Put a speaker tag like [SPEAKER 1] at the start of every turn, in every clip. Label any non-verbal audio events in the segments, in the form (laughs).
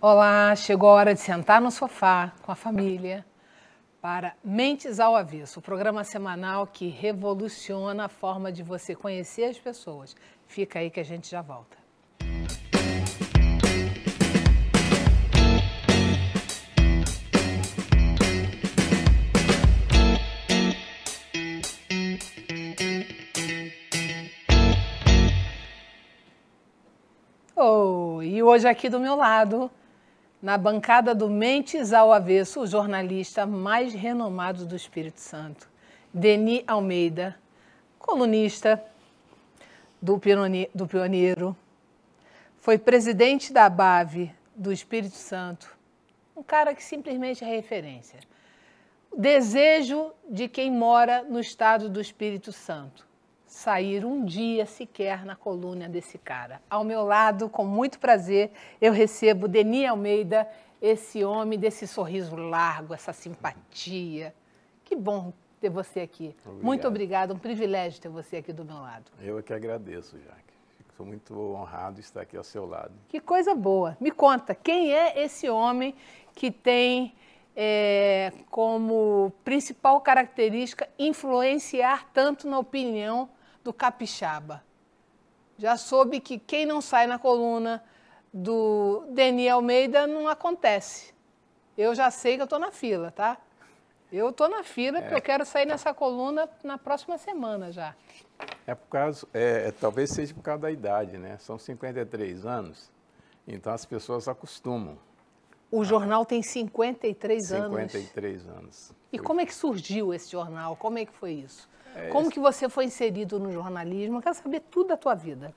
[SPEAKER 1] Olá, chegou a hora de sentar no sofá com a família para Mentes ao Avesso, o programa semanal que revoluciona a forma de você conhecer as pessoas. Fica aí que a gente já volta. Oh, e hoje aqui do meu lado na bancada do Mentes ao Avesso, o jornalista mais renomado do Espírito Santo, Denis Almeida, colunista do, do Pioneiro, foi presidente da BAVE do Espírito Santo, um cara que simplesmente é referência. O desejo de quem mora no estado do Espírito Santo sair um dia sequer na coluna desse cara. Ao meu lado, com muito prazer, eu recebo Deni Almeida, esse homem desse sorriso largo, essa simpatia. Que bom ter você aqui. Obrigado. Muito obrigado, um privilégio ter você aqui do meu lado.
[SPEAKER 2] Eu é que agradeço, Jaque. Estou muito honrado de estar aqui ao seu lado.
[SPEAKER 1] Que coisa boa. Me conta, quem é esse homem que tem é, como principal característica influenciar tanto na opinião do Capixaba. Já soube que quem não sai na coluna do Deni Almeida não acontece. Eu já sei que eu estou na fila, tá? Eu estou na fila é. porque eu é. quero sair nessa coluna na próxima semana já.
[SPEAKER 2] É por causa, é, é talvez seja por causa da idade, né? São 53 anos, então as pessoas acostumam.
[SPEAKER 1] O jornal tem 53, 53 anos.
[SPEAKER 2] 53 anos. E como
[SPEAKER 1] é que surgiu esse jornal? Como é que foi isso? É Como que você foi inserido no jornalismo? Eu quero saber tudo da tua vida.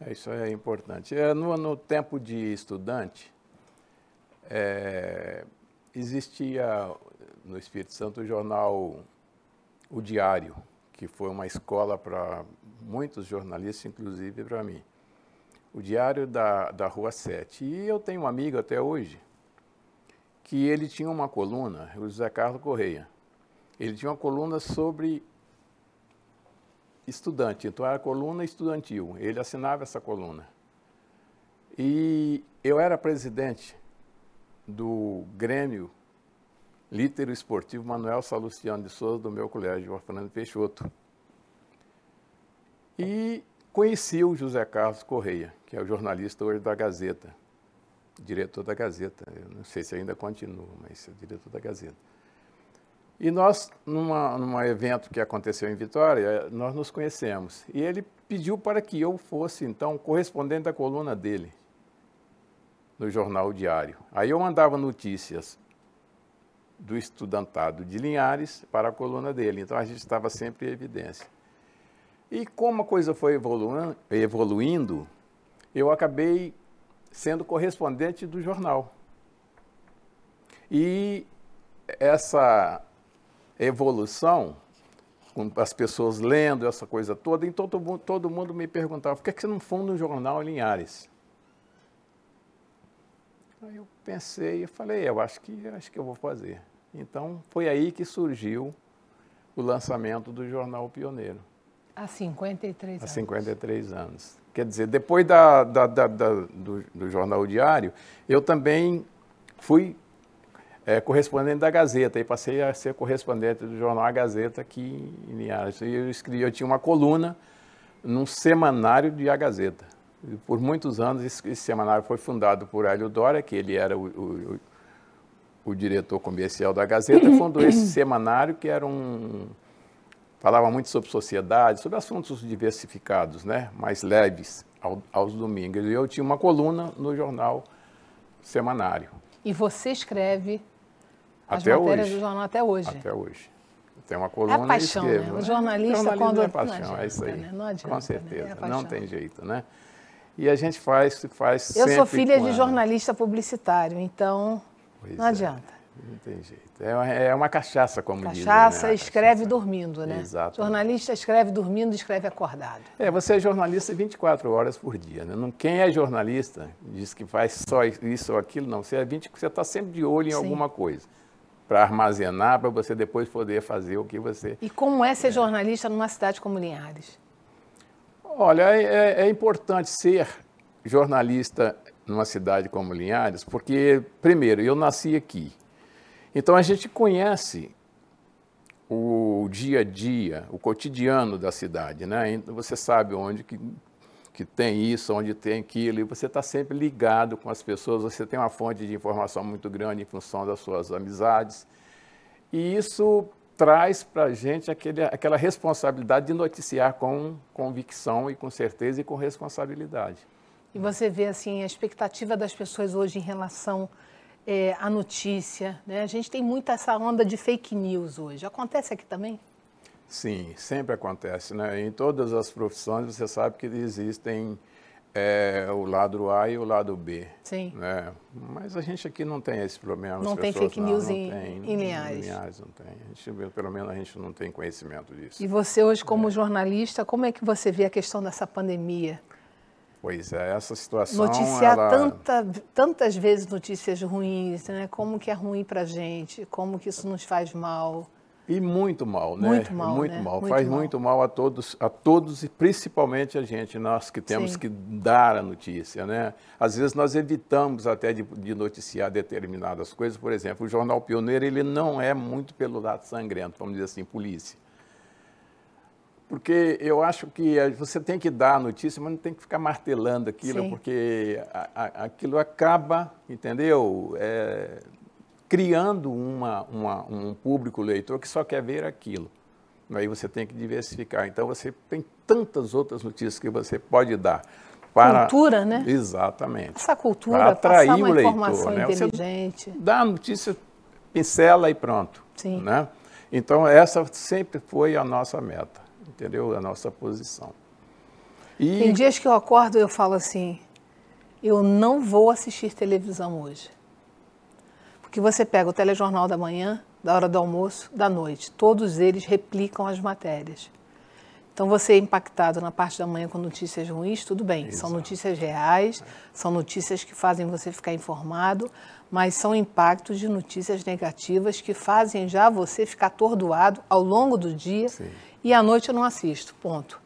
[SPEAKER 2] É, isso é importante. É, no, no tempo de estudante, é, existia no Espírito Santo o jornal O Diário, que foi uma escola para muitos jornalistas, inclusive para mim. O Diário da, da Rua 7. E eu tenho um amigo até hoje que ele tinha uma coluna, o José Carlos Correia. Ele tinha uma coluna sobre estudante, então era coluna estudantil, ele assinava essa coluna. E eu era presidente do Grêmio Lítero Esportivo Manuel Salustiano de Souza, do meu colégio, Fernando Peixoto. E conheci o José Carlos Correia, que é o jornalista hoje da Gazeta, diretor da Gazeta. Eu não sei se ainda continua, mas é diretor da Gazeta. E nós, numa, num evento que aconteceu em Vitória, nós nos conhecemos. E ele pediu para que eu fosse, então, correspondente da coluna dele, no jornal Diário. Aí eu mandava notícias do estudantado de Linhares para a coluna dele. Então a gente estava sempre em evidência. E como a coisa foi evoluindo, eu acabei sendo correspondente do jornal. E essa evolução, com as pessoas lendo essa coisa toda, então todo mundo, todo mundo me perguntava, por que, é que você não funda um jornal em Linhares? Aí eu pensei, eu falei, eu acho que, acho que eu vou fazer. Então, foi aí que surgiu o lançamento do jornal Pioneiro.
[SPEAKER 1] Há 53 anos. Há
[SPEAKER 2] 53 anos. anos. Quer dizer, depois da, da, da, do, do jornal diário, eu também fui é, correspondente da Gazeta, e passei a ser correspondente do jornal A Gazeta aqui em Linhares. eu, escrevi, eu tinha uma coluna num semanário de A Gazeta. E por muitos anos, esse, esse, semanário foi fundado por Hélio Dória, que ele era o, o, o, o diretor comercial da Gazeta, fundou esse (coughs) semanário que era um... Falava muito sobre sociedade, sobre assuntos diversificados, né? mais leves, ao, aos domingos. E eu tinha uma coluna no jornal semanário.
[SPEAKER 1] E você escreve as até matérias hoje. do jornal até hoje. Até
[SPEAKER 2] hoje. Tem uma coluna é paixão, né? O né? jornalista, quando... é paixão, é isso aí. Né? Não adianta, Com certeza, né? é não tem jeito, né? E a gente faz, faz Eu sou filha de
[SPEAKER 1] jornalista publicitário, então pois não é. adianta.
[SPEAKER 2] Não tem jeito. É uma, é uma cachaça, como cachaça, dizem. Né? Escreve cachaça,
[SPEAKER 1] escreve dormindo, né? Exato. Jornalista escreve dormindo, escreve acordado.
[SPEAKER 2] É, você é jornalista 24 horas por dia. Né? Não, quem é jornalista diz que faz só isso ou aquilo, não. Você é 20, você está sempre de olho em Sim. alguma coisa para armazenar, para você depois poder fazer o que você...
[SPEAKER 1] E como é ser é. jornalista numa cidade como Linhares?
[SPEAKER 2] Olha, é, é, é importante ser jornalista numa cidade como Linhares, porque, primeiro, eu nasci aqui. Então a gente conhece o dia a dia, o cotidiano da cidade, né? Você sabe onde que, que tem isso, onde tem aquilo, e você está sempre ligado com as pessoas, você tem uma fonte de informação muito grande em função das suas amizades. E isso traz para a gente aquele, aquela responsabilidade de noticiar com convicção e com certeza e com responsabilidade.
[SPEAKER 1] E você vê assim a expectativa das pessoas hoje em relação é, a notícia. Né? A gente tem muita essa onda de fake news hoje. Acontece aqui também?
[SPEAKER 2] Sim, sempre acontece. Né? Em todas as profissões, você sabe que existem é, o lado A e o lado B. Sim. Né? Mas a gente aqui não tem esse problema. Não tem fake news não, em, tem, em linhas não tem. Gente, pelo menos a gente não tem conhecimento disso. E
[SPEAKER 1] você hoje, como é. jornalista, como é que você vê a questão dessa pandemia?
[SPEAKER 2] Pois é, essa situação. Noticiar ela...
[SPEAKER 1] tanta, tantas vezes notícias ruins, né? Como que é ruim para gente, como que isso nos faz mal.
[SPEAKER 2] E muito mal, né? Muito mal, muito né? mal. Muito faz mal. muito mal a todos, a todos e principalmente a gente, nós que temos Sim. que dar a notícia, né? Às vezes nós evitamos até de, de, noticiar determinadas coisas. Por exemplo, o jornal Pioneiro ele não é muito pelo lado sangrento, vamos dizer assim, polícia porque eu acho que eh, você tem que dar a notícia, mas não tem que ficar martelando aquilo, Sim. porque a, a, aquilo acaba, entendeu? É, criando uma, uma, um público leitor que só quer ver aquilo. Aí você tem que diversificar. Então você tem tantas outras notícias que você pode dar. Para... Cultura, né? Exatamente. Essa cultura, para atrair passar uma o leitor, informação né? inteligente. Você dá a notícia, pincela e pronto. Sim. Né? Então essa sempre foi a nossa meta entendeu? A nossa posição. E... Tem dias
[SPEAKER 1] que eu acordo e eu falo assim, eu não vou assistir televisão hoje. Porque você pega o telejornal da manhã, da hora do almoço, da noite, todos eles replicam as matérias. Então você é impactado na parte da manhã com notícias ruins, tudo bem, Exato. são notícias reais, são notícias que fazem você ficar informado, mas são impactos de notícias negativas que fazem já você ficar atordoado ao longo do dia Sim e à noite eu não assisto, ponto.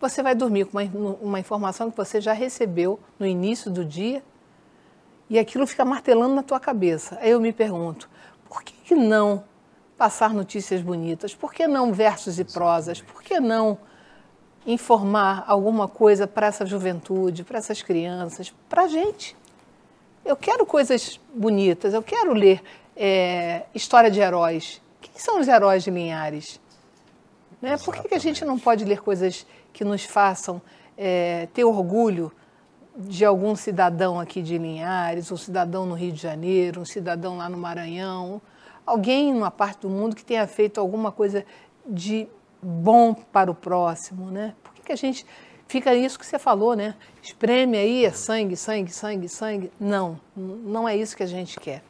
[SPEAKER 1] Você vai dormir com uma, uma informação que você já recebeu no início do dia e aquilo fica martelando na tua cabeça. Aí eu me pergunto, por que, que não passar notícias bonitas? Por que não versos e prosas? Por que não informar alguma coisa para essa juventude, para essas crianças, para a gente? Eu quero coisas bonitas, eu quero ler é, história de heróis. Quem são os heróis de Linhares? Né? Por que, que, a gente não pode ler coisas que nos façam é, ter orgulho de algum cidadão aqui de Linhares, um cidadão no Rio de Janeiro, um cidadão lá no Maranhão, alguém numa parte do mundo que tenha feito alguma coisa de bom para o próximo, né? Por que, que a gente fica isso que você falou, né? Espreme aí, é sangue, sangue, sangue, sangue. Não, não é isso que a gente quer.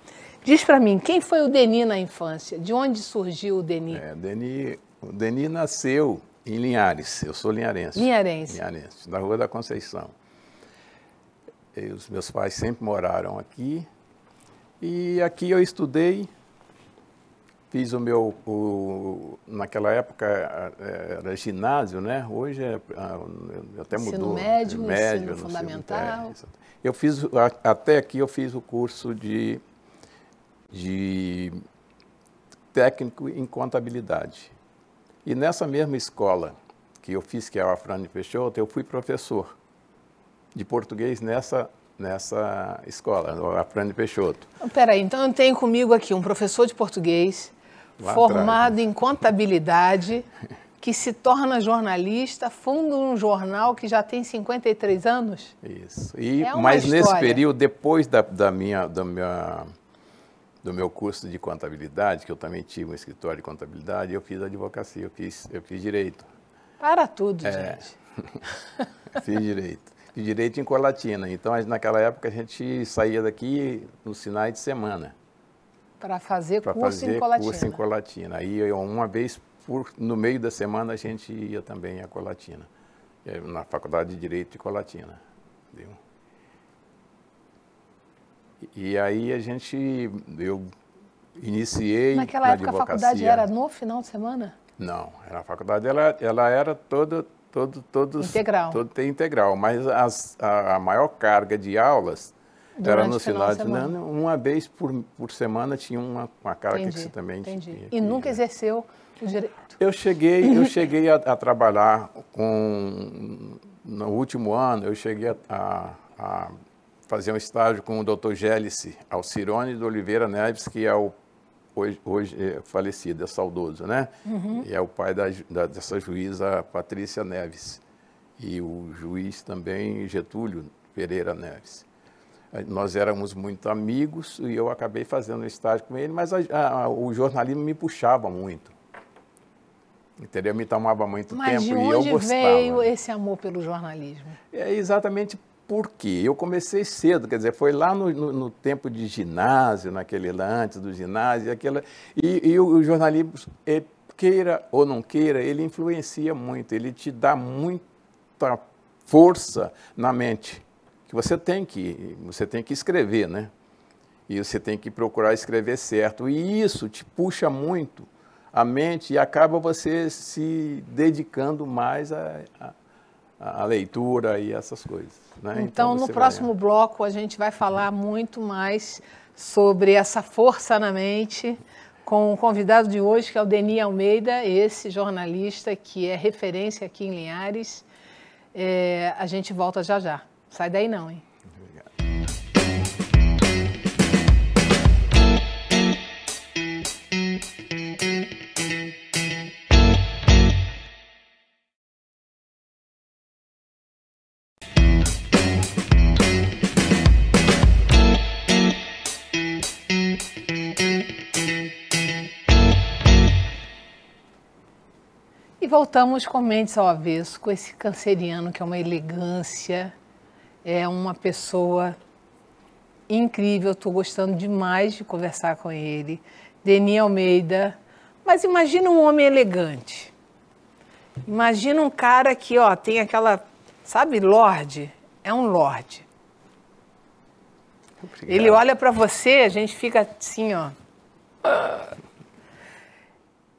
[SPEAKER 1] Diz para mim, quem foi o Deni na infância? De onde surgiu o Deni? É,
[SPEAKER 2] Deni o Denis nasceu em Linhares, eu sou linharense. Linharense. Linharense, na Rua da Conceição. E os meus pais sempre moraram aqui. E aqui eu estudei, fiz o meu. O, naquela época eh, era ginásio, né? Hoje é, ah, até mudou. Ensino médio, médio ensino fundamental. é, eu fiz, até aqui eu fiz o curso de, de técnico em contabilidade. E nessa mesma escola que eu fiz, que é a Afrani Peixoto, eu fui professor de português nessa nessa escola, no Afrani Peixoto.
[SPEAKER 1] Peraí, então eu tenho comigo aqui um professor de português, Lá formado atrás, né? em contabilidade, que se torna jornalista, funda um jornal que já tem 53 anos.
[SPEAKER 2] Isso. E, é mas história. nesse período, depois da, da minha, da minha do meu curso de contabilidade, que eu também tive um escritório de contabilidade, eu fiz advocacia, eu fiz, eu fiz direito.
[SPEAKER 1] Para tudo, é, gente. (laughs)
[SPEAKER 2] fiz direito. Fiz direito em Colatina. Então, naquela época, a gente saía daqui nos finais de semana.
[SPEAKER 1] Para fazer pra curso fazer em Colatina. curso em
[SPEAKER 2] Colatina. Aí, eu, uma vez por, no meio da semana, a gente ia também a Colatina. É, na Faculdade de Direito de Colatina. Entendeu? E aí a gente, eu iniciei Naquela na época advocacia. a faculdade era
[SPEAKER 1] no final de semana?
[SPEAKER 2] Não, era a faculdade ela, ela era toda todo todos integral. Todo tem integral, mas as, a, a, maior carga de aulas Durante era no final de né? semana. Uma vez por, por semana tinha uma, uma carga entendi, que você também entendi. Tinha,
[SPEAKER 1] e nunca né? exerceu o direito.
[SPEAKER 2] Eu cheguei, eu (laughs) cheguei a, a, trabalhar com no último ano, eu cheguei a, a fazer um estágio com o Dr. Gélice Alcirone de Oliveira Neves, que é o hoje, hoje é falecido, é saudoso, né? Uhum. E é o pai da, da, dessa juíza Patrícia Neves e o juiz também Getúlio Pereira Neves. Eh, nós éramos muito amigos e eu acabei fazendo um estágio com ele, mas a, a, o jornalismo me puxava muito. Entendeu? Me tomava muito mas tempo e eu gostava. Mas de onde veio
[SPEAKER 1] esse amor pelo jornalismo? É
[SPEAKER 2] exatamente porque eu comecei cedo, quer dizer, foi lá no, no, no tempo de ginásio, naquele lá antes do ginásio, aquela, e, e o, o, jornalismo, é, queira ou não queira, ele influencia muito, ele te dá muita força na mente, que você tem que, você tem que escrever, né? E você tem que procurar escrever certo, e isso te puxa muito a mente e acaba você se dedicando mais a, a a leitura e essas coisas. Né? Então, então no próximo
[SPEAKER 1] vai... bloco, a gente vai falar muito mais sobre essa força na mente com o convidado de hoje, que é o Deni Almeida, esse jornalista que é referência aqui em Linhares. É, a gente volta já já. Sai daí não, hein? voltamos com mentes ao Avesso, com esse canceriano que é uma elegância, é uma pessoa incrível, estou gostando demais de conversar com ele. Deni Almeida, mas imagina um homem elegante. Imagina um cara que ó, tem aquela, sabe, lorde? É um lorde. Obrigado. Ele olha para você, a gente fica assim, ó.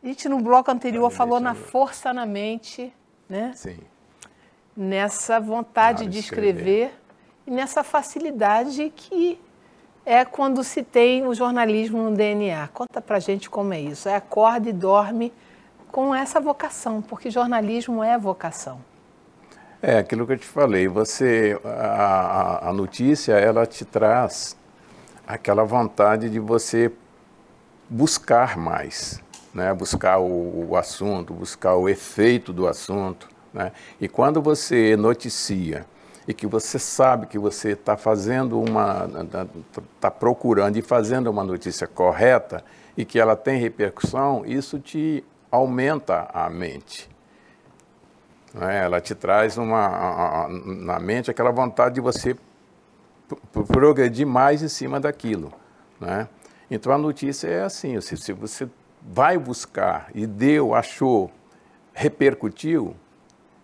[SPEAKER 1] A gente no bloco anterior Também falou na né? força na mente, né? Sim. Nessa vontade de escrever, escrever e nessa facilidade que é quando se tem o jornalismo no DNA. Conta pra gente como é isso. É acorda e dorme com essa vocação, porque jornalismo é vocação.
[SPEAKER 2] É aquilo que eu te falei. Você a, a notícia ela te traz aquela vontade de você buscar mais né? buscar o, o, assunto, buscar o efeito do assunto. Né? E quando você noticia e que você sabe que você está fazendo uma, está né, tá procurando e fazendo uma notícia correta e que ela tem repercussão, isso te aumenta a mente. Né? Ela te traz uma, na mente aquela vontade de você progredir mais em cima daquilo. Né? Então a notícia é assim, se, se você vai buscar e deu, achou, repercutiu,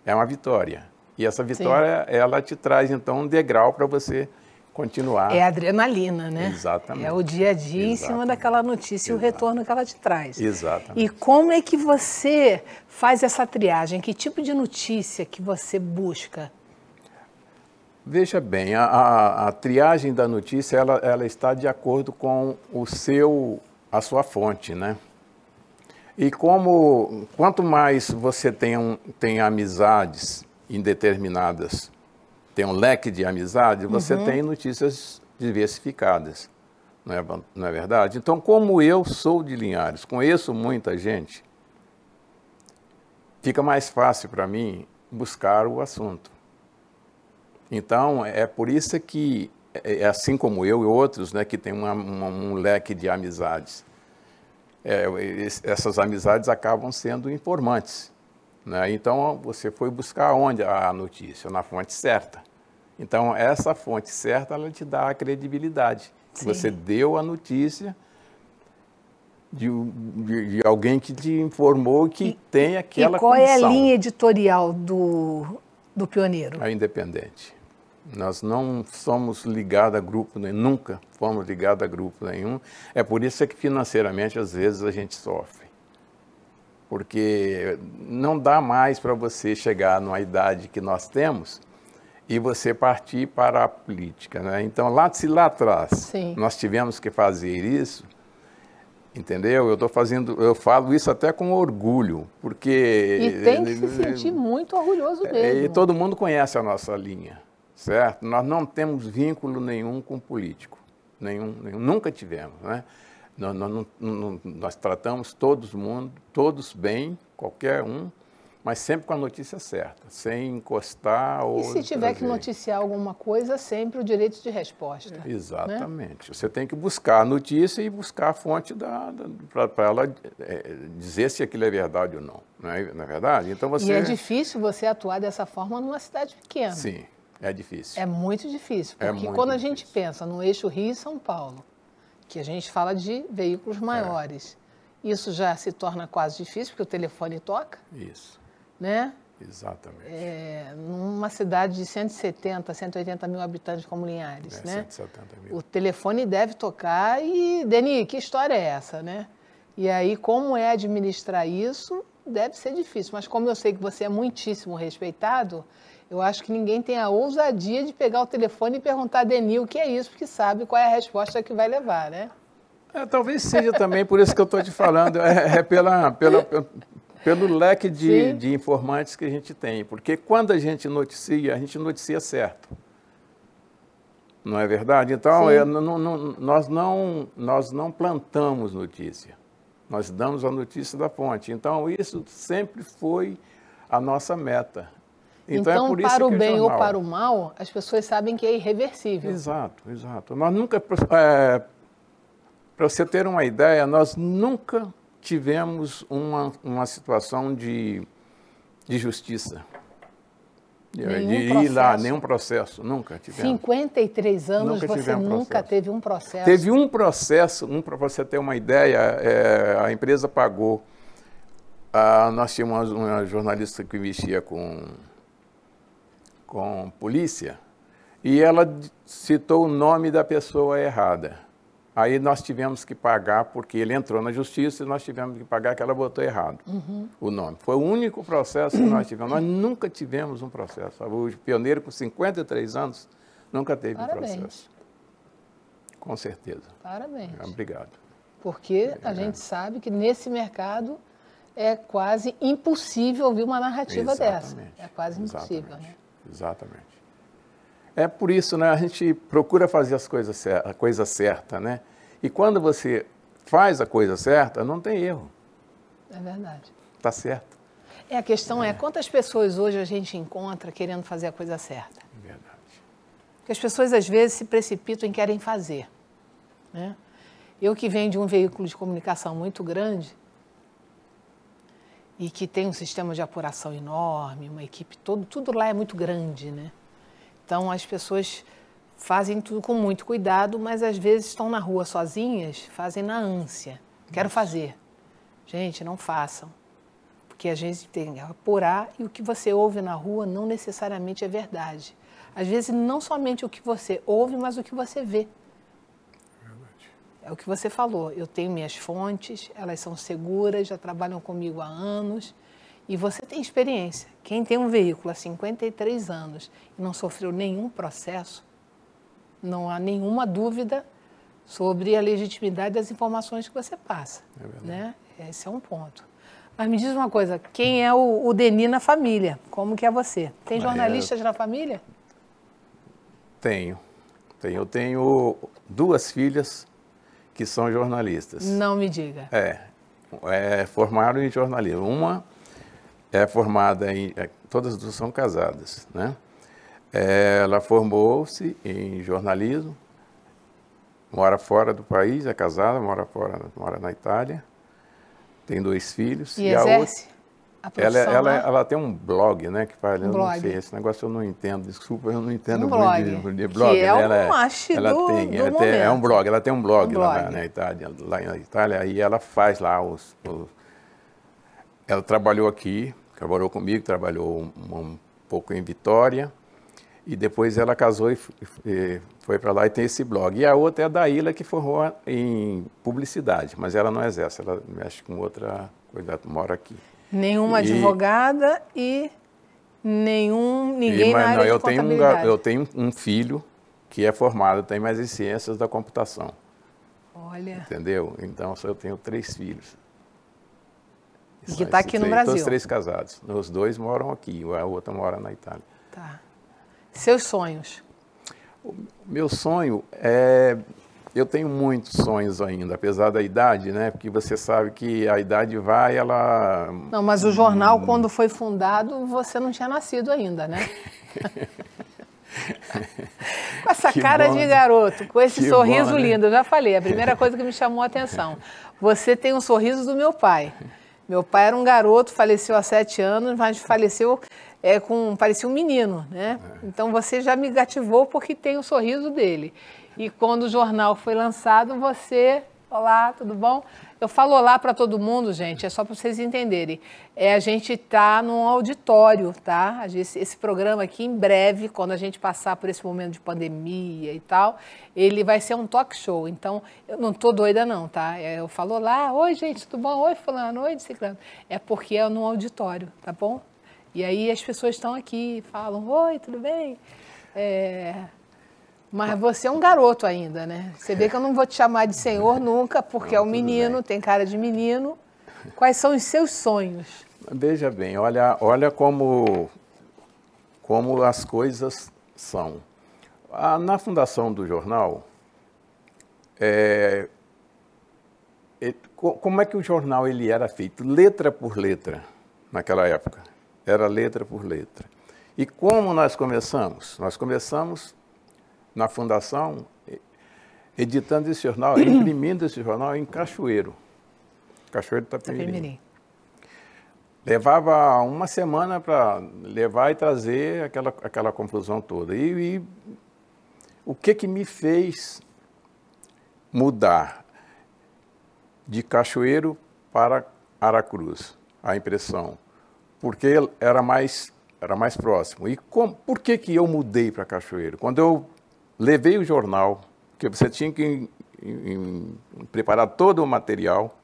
[SPEAKER 2] é uma vitória. E essa vitória, Sim. ela te traz, então, um degrau para você continuar. É
[SPEAKER 1] adrenalina, né? Exatamente. É o dia a dia Exatamente. em cima daquela notícia e o retorno que ela te traz.
[SPEAKER 2] Exatamente. E
[SPEAKER 1] como é que você faz essa triagem? Que tipo de notícia que você busca?
[SPEAKER 2] Veja bem, a, a, a triagem da notícia, ela, ela está de acordo com o seu, a sua fonte, né? E como quanto mais você tem, um, tem amizades indeterminadas, tem um leque de amizade, você uhum. tem notícias diversificadas. Não é, não é verdade? Então, como eu sou de Linhares, conheço muita gente, fica mais fácil para mim buscar o assunto. Então, é por isso que, é, é assim como eu e outros, né, que tem uma, uma, um leque de amizades, é, é essas amizades acabam sendo informantes. Né? Então, você foi buscar onde a notícia? Na fonte certa. Então, essa fonte certa, ela te dá a credibilidade. Sim. Você deu a notícia de, de, de, alguém que te informou que e, tem aquela e qual condição. é a linha
[SPEAKER 1] editorial do, do pioneiro?
[SPEAKER 2] A independente. Nós não somos ligados a grupo nenhum, nunca fomos ligados a grupo nenhum. É por isso que financeiramente às vezes a gente sofre. Porque não dá mais para você chegar numa idade que nós temos e você partir para a política. Né? Então, lá, se lá atrás Sim. nós tivemos que fazer isso, entendeu? Eu tô fazendo, eu falo isso até com orgulho, porque... E tem que se sentir
[SPEAKER 1] muito orgulhoso é, mesmo. E todo
[SPEAKER 2] mundo conhece a nossa linha certo? Nós não temos vínculo nenhum com político, nenhum, nenhum nunca tivemos, né? Nós, nós, nós, nós tratamos todos mundo, todos bem, qualquer um, mas sempre com a notícia certa, sem encostar ou. E se tiver que
[SPEAKER 1] noticiar alguma coisa, sempre o direito de resposta. Né?
[SPEAKER 2] Exatamente. Né? Você tem que buscar a notícia e buscar a fonte da, da para ela é, dizer se aquilo é verdade ou não. Não é, não é verdade? Então você. E é
[SPEAKER 1] difícil você atuar dessa forma numa cidade pequena. Sim.
[SPEAKER 2] É difícil.
[SPEAKER 1] É muito difícil, é porque é muito quando a gente pensa no eixo Rio-São Paulo, que a gente fala de veículos é. maiores, é. isso já se torna quase difícil, porque o telefone toca. Isso. Né? Exatamente. É, numa cidade de 170, 180 mil habitantes como Linhares, é, né? 170 mil. O telefone deve tocar e, Deni, que história é essa, né? E aí, como é administrar isso, deve ser difícil. Mas como eu sei que você é muitíssimo respeitado, eu acho que ninguém tem a ousadia de pegar o telefone e perguntar a Denil o que é isso, porque sabe qual é a resposta que vai levar, né?
[SPEAKER 2] É, talvez seja também por isso que eu estou te falando, é, é pela, pela, pelo leque de, de, informantes que a gente tem, porque quando a gente noticia, a gente noticia certo. Não é verdade? Então, não, não, nós, não, nós não plantamos notícia, nós damos a notícia da fonte. Então, isso sempre foi a nossa meta. Então, então é então, para o é bem jornal... ou para
[SPEAKER 1] o mal, as pessoas sabem que é irreversível. Exato,
[SPEAKER 2] exato. Nós nunca, é, para você ter uma ideia, nós nunca tivemos uma, uma situação de, de justiça. Nenhum de processo. ir lá, nenhum processo, nunca tivemos.
[SPEAKER 1] 53 anos nunca você um nunca teve um processo. Teve
[SPEAKER 2] um processo, um, para você ter uma ideia, é, a empresa pagou. Ah, nós tínhamos uma jornalista que investia com com polícia e ela citou o nome da pessoa errada. Aí nós tivemos que pagar, porque ele entrou na justiça e nós tivemos que pagar que ela botou errado uhum. o nome. Foi o único processo que nós (clears throat) tivemos. Nós nunca tivemos um processo. O pioneiro com 53 anos nunca teve Parabéns. um processo. Com certeza. Parabéns. É, obrigado.
[SPEAKER 1] Porque é. a gente sabe que nesse mercado é quase impossível ouvir uma narrativa Exatamente. dessa. É quase impossível, né? Exatamente. né?
[SPEAKER 2] Exatamente. É por isso, né? A gente procura fazer as coisas a coisa certa, né? E quando você faz a coisa certa, não tem erro.
[SPEAKER 1] É verdade. Tá certo. É, a questão é. é. quantas pessoas hoje a gente encontra querendo fazer a coisa certa? É verdade. Porque as pessoas às vezes se precipitam e querem fazer. Né? Eu que venho de um veículo de comunicação muito grande, e que tem um sistema de apuração enorme, uma equipe todo, tudo lá é muito grande, né? Então as pessoas fazem tudo com muito cuidado, mas às vezes estão na rua sozinhas, fazem na ânsia. Quero Nossa. fazer. Gente, não façam. Porque a gente tem que apurar e o que você ouve na rua não necessariamente é verdade. Às vezes não somente o que você ouve, mas o que você vê. É o que você falou, eu tenho minhas fontes, elas são seguras, já trabalham comigo há anos. E você tem experiência. Quem tem um veículo há 53 anos e não sofreu nenhum processo, não há nenhuma dúvida sobre a legitimidade das informações que você passa. É verdade. né? Esse é um ponto. Mas me diz uma coisa, quem é o, o Deni na família? Como que é você? Tem jornalistas é... na família?
[SPEAKER 2] Tenho. tenho. Eu tenho duas filhas que são jornalistas. Não me diga. É, é formaram em jornalismo. Uma é formada em, é, todas duas são casadas, né? É, ela formou-se em jornalismo, mora fora do país, é casada, mora fora, mora na Itália, tem dois filhos. E, e exerce? Ela, é, ela, é, né? ela tem um blog, né? Que fala, um eu blog. não sei, esse negócio eu não entendo, desculpa, eu não entendo um blog, muito de, de blog. Que é né, ela, um é, macho ela do, tem, do ela Tem, é um blog, ela tem um blog, um lá, Na, Itália, lá na Itália, e ela faz lá os, os, Ela trabalhou aqui, trabalhou comigo, trabalhou um, um pouco em Vitória, e depois ela casou e, e foi para lá e tem esse blog. E a outra é a Daíla, que forrou em publicidade, mas ela não exerce, ela mexe com outra coisa, mora aqui. Nenhuma e...
[SPEAKER 1] advogada e nenhum ninguém e, mas, na área não, eu tenho um, eu
[SPEAKER 2] tenho um filho que é formado tem mais em ciências da computação. Olha. Entendeu? Então, eu tenho três filhos.
[SPEAKER 1] E que está aqui três, no Brasil. Todos três
[SPEAKER 2] casados. Os dois moram aqui, a outra mora na Itália.
[SPEAKER 1] Tá. Seus sonhos? O meu
[SPEAKER 2] sonho é eu tenho muitos sonhos ainda, apesar da idade, né? Porque você sabe que a idade vai, ela.
[SPEAKER 1] Não, mas o jornal, hum... quando foi fundado, você não tinha nascido ainda, né? (laughs) com essa que cara bom. de né? garoto, com esse sorriso bom, né? lindo, eu já falei, a primeira coisa que me chamou a atenção. Você tem o um sorriso do meu pai. Meu pai era um garoto, faleceu há sete anos, mas faleceu é, com parecia um menino, né? É. Então você já me gativou porque tem o sorriso dele. E quando o jornal foi lançado, você. Olá, tudo bom? Eu falo olá para todo mundo, gente, é só para vocês entenderem. É, a gente está num auditório, tá? Esse, esse programa aqui, em breve, quando a gente passar por esse momento de pandemia e tal, ele vai ser um talk show. Então, eu não tô doida, não, tá? É, eu falo olá, oi, gente, tudo bom? Oi, Fulano, oi, Ciclano. É porque é num auditório, tá bom? E aí as pessoas estão aqui, falam, oi, tudo bem? É, mas você é um garoto ainda, né? Você vê que eu não vou te chamar de senhor nunca, porque não, é um menino, bem. tem cara de menino. Quais são os seus sonhos?
[SPEAKER 2] Veja bem, olha, olha como, como as coisas são. na fundação do jornal, é, como é que o jornal ele era feito? Letra por letra, naquela época. Era letra por letra. E como nós começamos? Nós começamos na fundação, editando esse jornal, (clears throat) imprimindo esse jornal em Cachoeiro. Cachoeiro do tá tá Tapimirim. Levava uma semana para levar e trazer aquela, aquela confusão toda. E, e o que, que me fez mudar de Cachoeiro para Aracruz, a impressão? Porque era mais, era mais próximo. E com, por que, que eu mudei para Cachoeiro? Quando eu levei o jornal, que você tinha que em, em, preparar todo o material,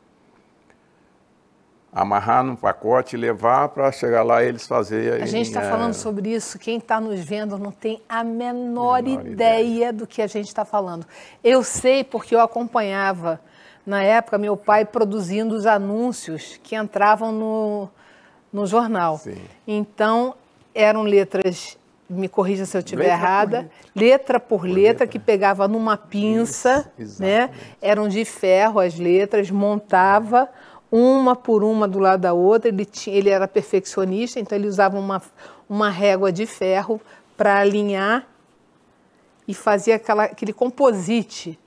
[SPEAKER 2] amarrar num pacote, e levar para chegar lá eles fazer. A gente está é... falando
[SPEAKER 1] sobre isso, quem está nos vendo não tem a menor, menor ideia, ideia do que a gente está falando. Eu sei porque eu acompanhava, na época, meu pai produzindo os anúncios que entravam no, no jornal. Sim. Então, eram letras me corrija se eu estiver errada, por letra por letra, letra, que pegava numa pinça, Isso, né? Eram de ferro as letras, montava uma por uma do lado da outra. Ele, tinha, ele era perfeccionista, então ele usava uma, uma régua de ferro para alinhar e fazia aquela, aquele composite.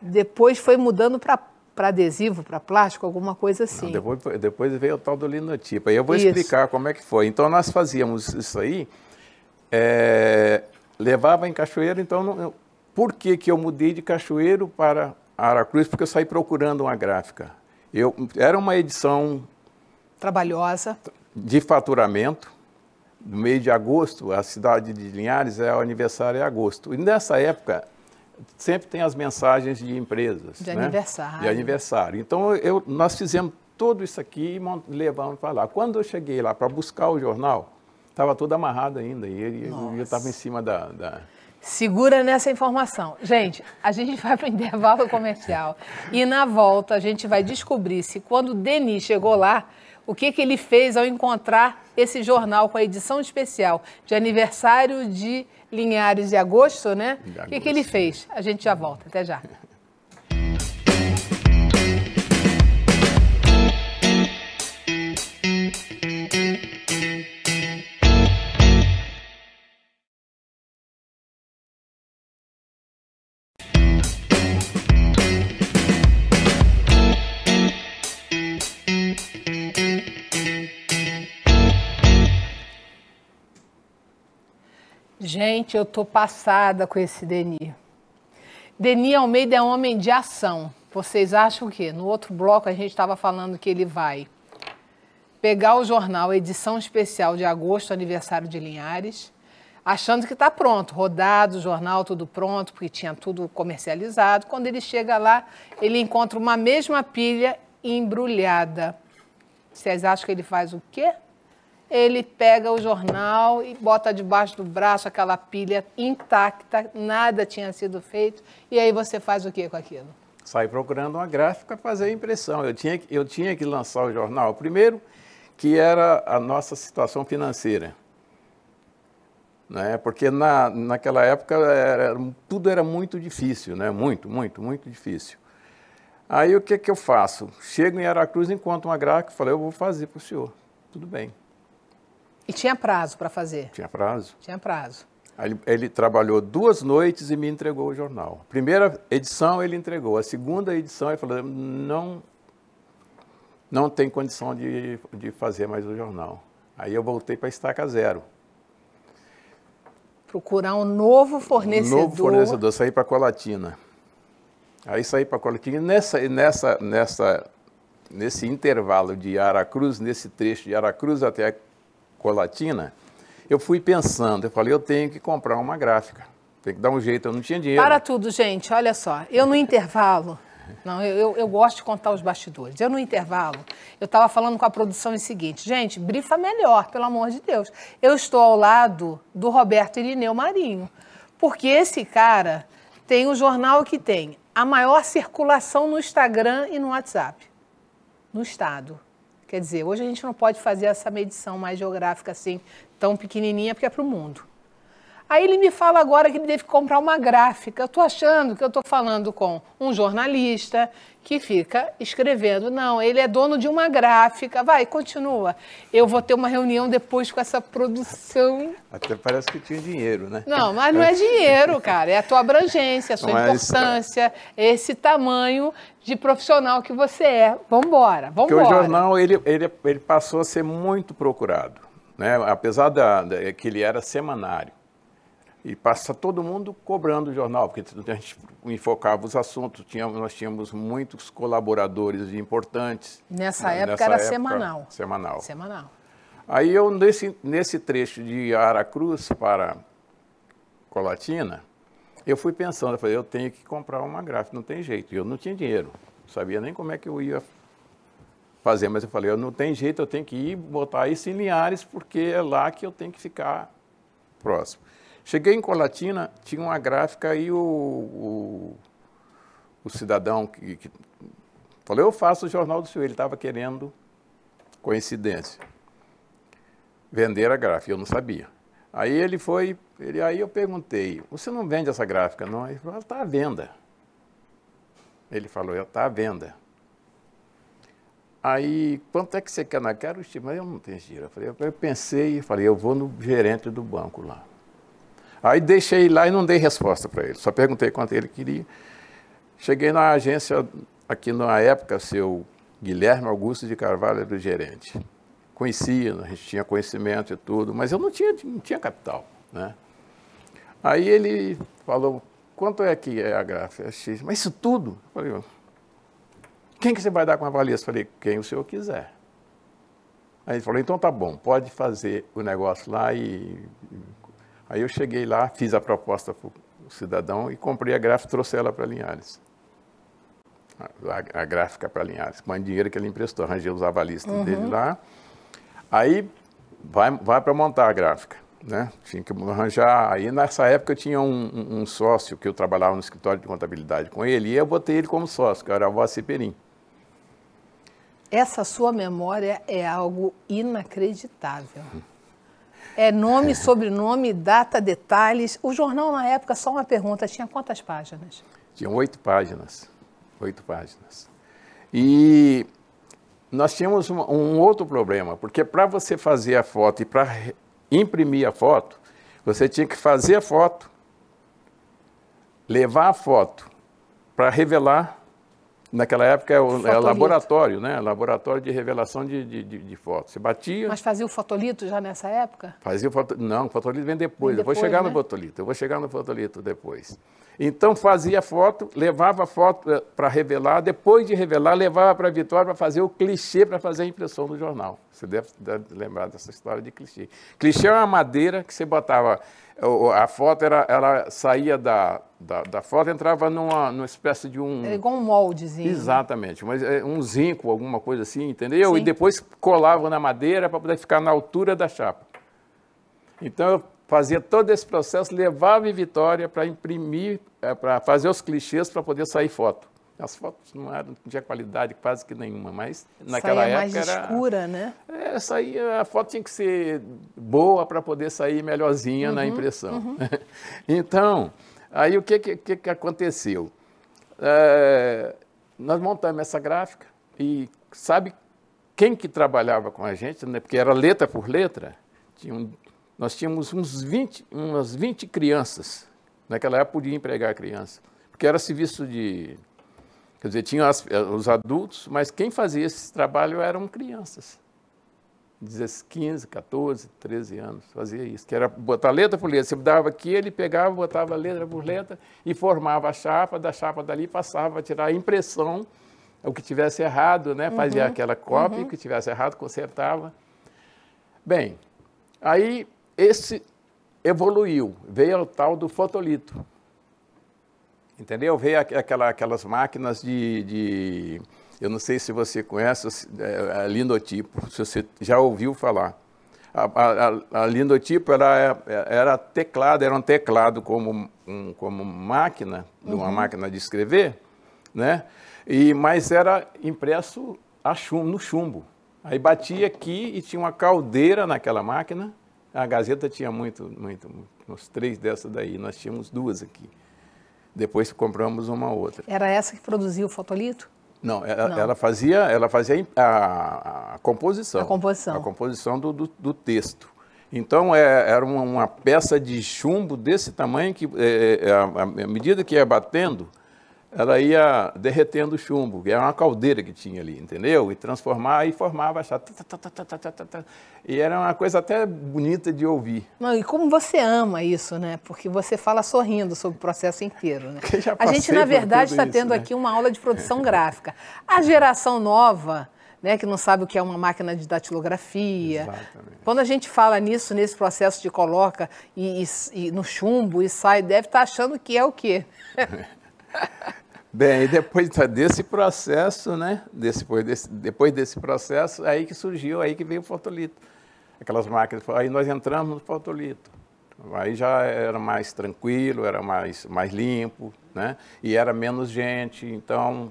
[SPEAKER 1] Depois foi mudando para para adesivo, para plástico, alguma coisa assim. Não,
[SPEAKER 2] depois, depois veio o tal do linotipo. Aí eu vou isso. explicar como é que foi. Então nós fazíamos isso aí é, levava em Cachoeiro, então não, por que, que eu mudei de Cachoeiro para Aracruz? Porque eu saí procurando uma gráfica. Eu, era uma edição... Trabalhosa. De faturamento. No meio de agosto, a cidade de Linhares é o aniversário de é agosto. E nessa época, sempre tem as mensagens de empresas. De né? aniversário. De aniversário. Então, eu, nós fizemos tudo isso aqui e levamos para lá. Quando eu cheguei lá para buscar o jornal, Estava toda amarrada ainda e ele estava em cima da, da...
[SPEAKER 1] Segura nessa informação. Gente, a gente (laughs) vai para o intervalo comercial e na volta a gente vai descobrir se quando o Denis chegou lá, o que, que ele fez ao encontrar esse jornal com a edição especial de aniversário de Linhares de agosto, né? De agosto. O que, que ele fez? A gente já volta. Até já. Gente, eu tô passada com esse Deni. Deni Almeida é homem de ação. Vocês acham o quê? no outro bloco a gente estava falando que ele vai pegar o jornal edição especial de agosto, aniversário de Linhares, achando que está pronto, rodado, jornal tudo pronto, porque tinha tudo comercializado. Quando ele chega lá, ele encontra uma mesma pilha embrulhada. Vocês acham que ele faz o quê? ele pega o jornal e bota debaixo do braço aquela pilha intacta, nada tinha sido feito, e aí você faz o que com aquilo?
[SPEAKER 2] Sai procurando uma gráfica para fazer a impressão. Eu tinha, eu tinha que lançar o jornal. Primeiro, que era a nossa situação financeira. Né? Porque na, naquela época era, tudo era muito difícil, né? muito, muito, muito difícil. Aí o que, que eu faço? Chego em Aracruz, encontro uma gráfica e falo, eu vou fazer para o senhor. Tudo bem.
[SPEAKER 1] E tinha prazo para fazer?
[SPEAKER 2] Tinha prazo.
[SPEAKER 1] Tinha prazo.
[SPEAKER 2] Ele, ele, trabalhou duas noites e me entregou o jornal. Primeira edição ele entregou, a segunda edição ele falou: não, não tem condição de, de fazer mais o jornal. Aí eu voltei para estaca zero.
[SPEAKER 1] Procurar um novo fornecedor. Um novo fornecedor,
[SPEAKER 2] sair para Colatina. Aí saí para Colatina. Nessa, nessa, nessa, nesse intervalo de Aracruz, nesse trecho de Aracruz até colatina, eu fui pensando, eu falei, eu tenho que comprar uma gráfica. Tem que dar um jeito, eu não tinha dinheiro. Para
[SPEAKER 1] tudo, gente, olha só. Eu no intervalo. Não, eu, eu gosto de contar os bastidores. Eu no intervalo, eu estava falando com a produção o seguinte, gente, brifa melhor, pelo amor de Deus. Eu estou ao lado do Roberto Irineu Marinho, porque esse cara tem o jornal que tem a maior circulação no Instagram e no WhatsApp, no estado. Quer dizer, hoje a gente não pode fazer essa medição mais geográfica assim, tão pequenininha, porque é para o mundo. Aí ele me fala agora que ele teve que comprar uma gráfica. Eu estou achando que eu estou falando com um jornalista que fica escrevendo. Não, ele é dono de uma gráfica. Vai, continua. Eu vou ter uma reunião depois com essa produção.
[SPEAKER 2] Até parece que tinha dinheiro, né? Não, mas não é
[SPEAKER 1] dinheiro, cara. É a tua abrangência, a sua mas... importância, esse tamanho de profissional que você é. Vamos embora, vamos embora. Porque o
[SPEAKER 2] jornal ele, ele, ele passou a ser muito procurado. Né? Apesar da, da, que ele era semanário. E passa todo mundo cobrando o jornal, porque a gente enfocava os assuntos, tínhamos, nós tínhamos muitos colaboradores importantes.
[SPEAKER 1] Nessa né? época Nessa era época, semanal. Semanal. Semanal.
[SPEAKER 2] Aí eu, nesse, nesse trecho de Aracruz para Colatina, eu fui pensando, eu falei, eu tenho que comprar uma gráfica, não tem jeito. Eu não tinha dinheiro, não sabia nem como é que eu ia fazer, mas eu falei, eu não tem jeito, eu tenho que ir botar isso em Linhares, porque é lá que eu tenho que ficar próximo. Cheguei em Colatina, tinha uma gráfica e o, o, o cidadão que, que falou, eu faço o Jornal do Senhor, ele estava querendo, coincidência, vender a gráfica, eu não sabia. Aí ele foi, ele, aí eu perguntei, você não vende essa gráfica não? Ele falou, está à venda. Ele falou, está à venda. Aí, quanto é que você quer na cara? Eu disse, mas eu não tenho dinheiro. Eu, falei, eu pensei e falei, eu vou no gerente do banco lá. Aí deixei lá e não dei resposta para ele, só perguntei quanto ele queria. Cheguei na agência, aqui na época, seu Guilherme Augusto de Carvalho era o gerente. Conhecia, a gente tinha conhecimento e tudo, mas eu não tinha, não tinha capital, né? Aí ele falou, quanto é que é a gráfica? É X. Mas isso tudo? Eu falei, quem que você vai dar com a valia Eu falei, quem o senhor quiser. Aí ele falou, então tá bom, pode fazer o negócio lá e Aí eu cheguei lá, fiz a proposta para o cidadão e comprei a gráfica e trouxe ela para Linhares. A, a gráfica para Linhares, com o dinheiro que ele emprestou. Arranjei os avalistas uhum. dele lá. Aí vai, vai para montar a gráfica. Né? Tinha que arranjar. Aí nessa época eu tinha um, um, um, sócio que eu trabalhava no escritório de contabilidade com ele, e eu botei ele como sócio, que era o a Perim.
[SPEAKER 1] Essa sua memória é algo inacreditável. (laughs) É nome, sobrenome, data, detalhes. O jornal, na época, só uma pergunta, tinha quantas páginas?
[SPEAKER 2] Tinham oito páginas. Oito páginas. E nós tínhamos um, um outro problema, porque para você fazer a foto e para imprimir a foto, você tinha que fazer a foto, levar a foto para revelar Naquela época é, é laboratório, né? Laboratório de revelação de, de, de, de fotos. Você batia. Mas
[SPEAKER 1] fazia o fotolito já nessa época?
[SPEAKER 2] Fazia o fotolito. Não, o fotolito vem depois. Vem depois eu vou chegar né? no fotolito. Eu vou chegar no fotolito depois. Então fazia foto, levava a foto para revelar, depois de revelar, levava para a Vitória para fazer o clichê, para fazer a impressão no jornal. Você deve lembrar dessa história de clichê. Clichê é uma madeira que você botava, a foto era, ela saía da, da, da foto, entrava numa, numa espécie de um... Era é
[SPEAKER 1] igual um moldezinho. Né?
[SPEAKER 2] Exatamente, mas é um zinco, alguma coisa assim, entendeu? Sim. E depois colava na madeira para poder ficar na altura da chapa. Então eu fazia todo esse processo, levava em Vitória para imprimir, eh, para fazer os clichês para poder sair foto. As fotos não, eram, não tinha qualidade quase que nenhuma, mas naquela saía época mais era, escura,
[SPEAKER 1] né? É, saía,
[SPEAKER 2] a foto tinha que ser boa para poder sair melhorzinha uhum, na impressão. Uhum. (laughs) então, aí o que, que, que aconteceu? É, nós montamos essa gráfica e sabe quem que trabalhava com a gente, né? porque era letra por letra, tinha um nós tínhamos uns 20, umas 20 crianças. Naquela época podia empregar criança, porque era serviço de. Quer dizer, tinha as, eh, os adultos, mas quem fazia esse trabalho eram crianças. 15, 14, 13 anos, fazia isso, que era botar letra por letra. Você dava aqui, ele pegava, botava letra por letra e formava a chapa, da chapa dali passava a tirar a impressão, o que tivesse errado, né? Fazia uhum, aquela cópia, uhum. o que tivesse errado, consertava. Bem, aí esse evoluiu, veio o tal do fotolito. Entendeu? Veio aquela, aquelas máquinas de, de, Eu não sei se você conhece é, a lindotipo, se você já ouviu falar. A, a, a lindotipo era, é, era teclado, era um teclado como, um, como máquina, uhum. uma máquina de escrever, né? E, mas era impresso chum no chumbo. Aí batia aqui e tinha uma caldeira naquela máquina a Gazeta tinha muito, muito, uns três dessas daí. Nós tínhamos duas aqui. Depois compramos uma outra.
[SPEAKER 1] Era essa que produzia o fotolito?
[SPEAKER 2] Não, ela, é, Não. ela fazia, ela fazia a, a, composição. A composição. A composição do, do, do texto. Então é, era uma, uma, peça de chumbo desse tamanho que, é, é, é à medida que ia batendo, ela ia derretendo o chumbo, que era uma caldeira que tinha ali, entendeu? E transformar e formava achava E era uma coisa até bonita de ouvir.
[SPEAKER 1] Não, e como você ama isso, né? Porque você fala sorrindo sobre o processo inteiro, né? (laughs) A gente, na verdade, está tendo né? aqui uma aula de produção gráfica. A geração nova... Né, que não sabe o que é uma máquina de datilografia. Exatamente. Quando a gente fala nisso, nesse processo de coloca e, e, e no chumbo e sai, deve estar tá achando que é o quê? (laughs)
[SPEAKER 2] Bem, depois tá desse processo, né? Depois desse, depois desse processo, aí que surgiu, aí que veio o fotolito. Aquelas máquinas, aí nós entramos no fotolito. Aí já era mais tranquilo, era mais, mais limpo, né? E era menos gente, então...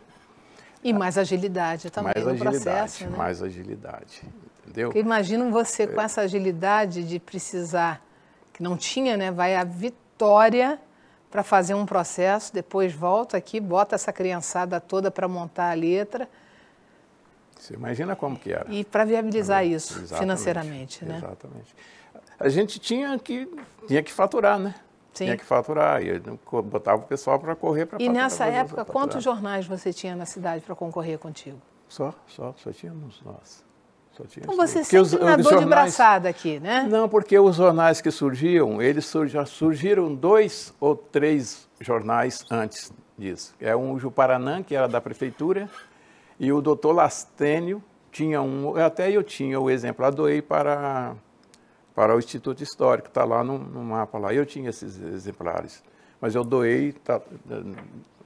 [SPEAKER 1] E mais agilidade também mais no agilidade, processo, né?
[SPEAKER 2] Mais agilidade, entendeu? Porque
[SPEAKER 1] imagino você é. com essa agilidade de precisar, que não tinha, né? Vai a vitória para fazer um processo, depois volta aqui, bota essa criançada toda para montar a letra.
[SPEAKER 2] Você imagina como que era.
[SPEAKER 1] E para viabilizar né? isso Exatamente. financeiramente, né?
[SPEAKER 2] Exatamente. A gente tinha que, tinha que faturar, né? Sim. Tinha que faturar, e botava o pessoal para correr para E faturar, nessa época, quantos
[SPEAKER 1] jornais você tinha na cidade para concorrer contigo?
[SPEAKER 2] Só, só, só tínhamos nós então você sempre os, nadou os jornais, de braçada
[SPEAKER 1] aqui, né? Não, porque os
[SPEAKER 2] jornais que surgiam, eles já surgiram dois ou três jornais antes disso. É um Juparanã, que era da prefeitura, e o doutor Lastênio tinha um, até eu tinha o exemplar, doei para, para o Instituto Histórico, está lá no, no, mapa lá. Eu tinha esses exemplares, mas eu doei, tá,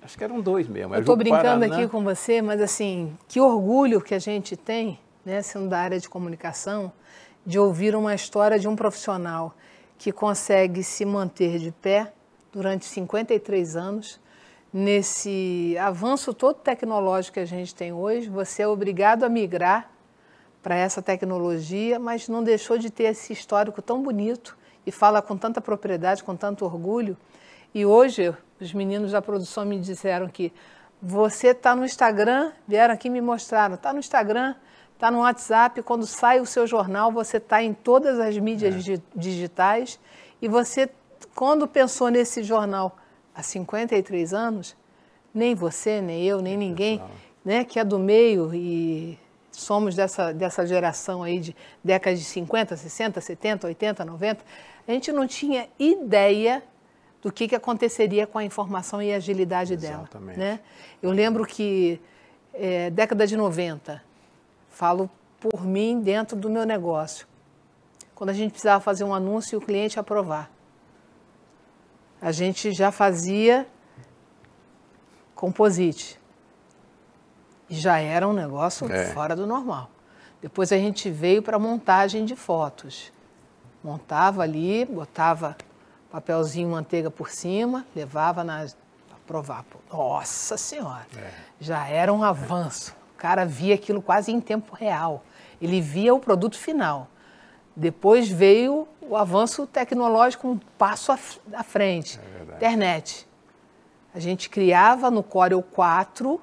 [SPEAKER 2] acho que eram dois mesmo. É eu estou brincando aqui com
[SPEAKER 1] você, mas assim, que orgulho que a gente tem né, sendo da área de comunicação, de ouvir uma história de um profissional que consegue se manter de pé durante 53 anos nesse avanço todo tecnológico que a gente tem hoje, você é obrigado a migrar para essa tecnologia, mas não deixou de ter esse histórico tão bonito e fala com tanta propriedade, com tanto orgulho. E hoje os meninos da produção me disseram que você está no Instagram, vieram aqui me mostraram, está no Instagram está no WhatsApp, quando sai o seu jornal, você está em todas as mídias é. digitais e você, quando pensou nesse jornal há 53 anos, nem você, nem eu, nem ninguém, né, que é do meio e somos dessa, dessa geração aí de décadas de 50, 60, 70, 80, 90, a gente não tinha ideia do que, que aconteceria com a informação e a agilidade Exatamente. dela. Né? Eu lembro que é, década de 90, Falo por mim dentro do meu negócio. Quando a gente precisava fazer um anúncio e o cliente aprovar. A gente já fazia composite. E já era um negócio é. fora do normal. Depois a gente veio para montagem de fotos. Montava ali, botava papelzinho manteiga por cima, levava na provar. Nossa Senhora, é. já era um avanço cara via aquilo quase em tempo real. Ele via o produto final. Depois veio o avanço tecnológico um passo à frente. É internet. A gente criava no Corel 4,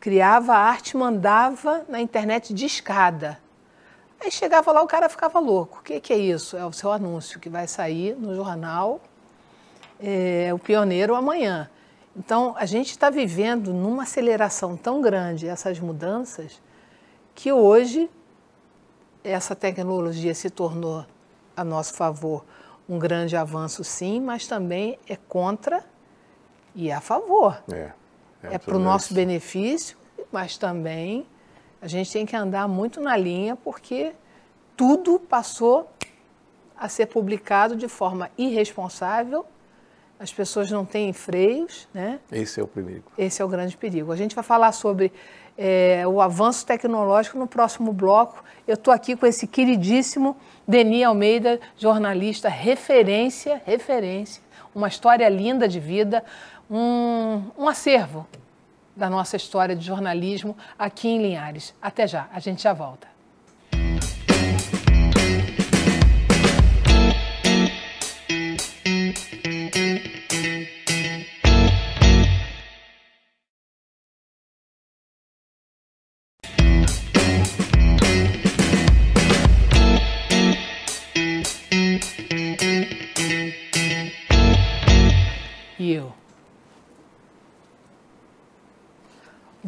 [SPEAKER 1] criava a arte, mandava na internet de escada. Aí chegava lá, o cara ficava louco. O que, que é isso? É o seu anúncio que vai sair no jornal é, O Pioneiro amanhã. Então, a gente está vivendo numa aceleração tão grande essas mudanças que hoje essa tecnologia se tornou a nosso favor um grande avanço, sim, mas também é contra e a favor. É, é, é para o nosso benefício, mas também a gente tem que andar muito na linha porque tudo passou a ser publicado de forma irresponsável as pessoas não têm freios, né?
[SPEAKER 2] Esse é o perigo.
[SPEAKER 1] Esse é o grande perigo. A gente vai falar sobre é, o avanço tecnológico no próximo bloco. Eu estou aqui com esse queridíssimo Deni Almeida, jornalista, referência, referência, uma história linda de vida, um, um acervo da nossa história de jornalismo aqui em Linhares. Até já, a gente já volta.